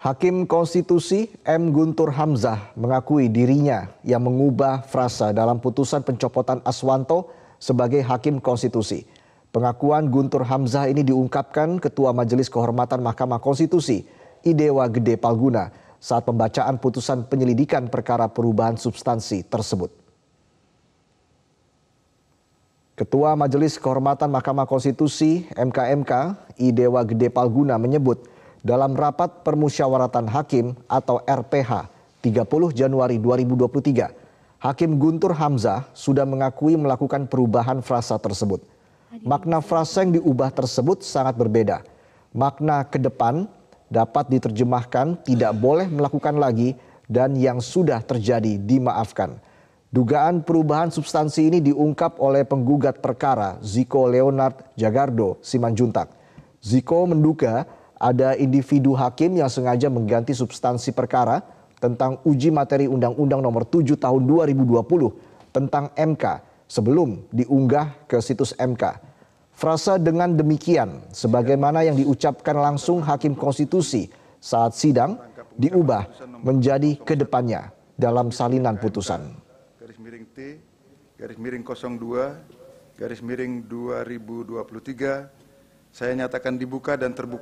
Hakim Konstitusi M. Guntur Hamzah mengakui dirinya yang mengubah frasa dalam putusan pencopotan Aswanto sebagai Hakim Konstitusi. Pengakuan Guntur Hamzah ini diungkapkan Ketua Majelis Kehormatan Mahkamah Konstitusi, Idewa Gede Palguna, saat pembacaan putusan penyelidikan perkara perubahan substansi tersebut. Ketua Majelis Kehormatan Mahkamah Konstitusi, MKMK, Idewa Gede Palguna menyebut, dalam rapat permusyawaratan hakim atau RPH 30 Januari 2023. Hakim Guntur Hamzah sudah mengakui melakukan perubahan frasa tersebut. Makna frasa yang diubah tersebut sangat berbeda. Makna ke depan dapat diterjemahkan tidak boleh melakukan lagi dan yang sudah terjadi dimaafkan. Dugaan perubahan substansi ini diungkap oleh penggugat perkara Ziko Leonard Jagardo Simanjuntak. Ziko menduga ada individu hakim yang sengaja mengganti substansi perkara tentang uji materi Undang-Undang Nomor 7 Tahun 2020 tentang MK sebelum diunggah ke situs MK. Frasa dengan demikian sebagaimana yang diucapkan langsung hakim konstitusi saat sidang diubah menjadi kedepannya dalam salinan putusan. Garis miring T, garis miring 02, garis miring 2023, saya nyatakan dibuka dan terbuka.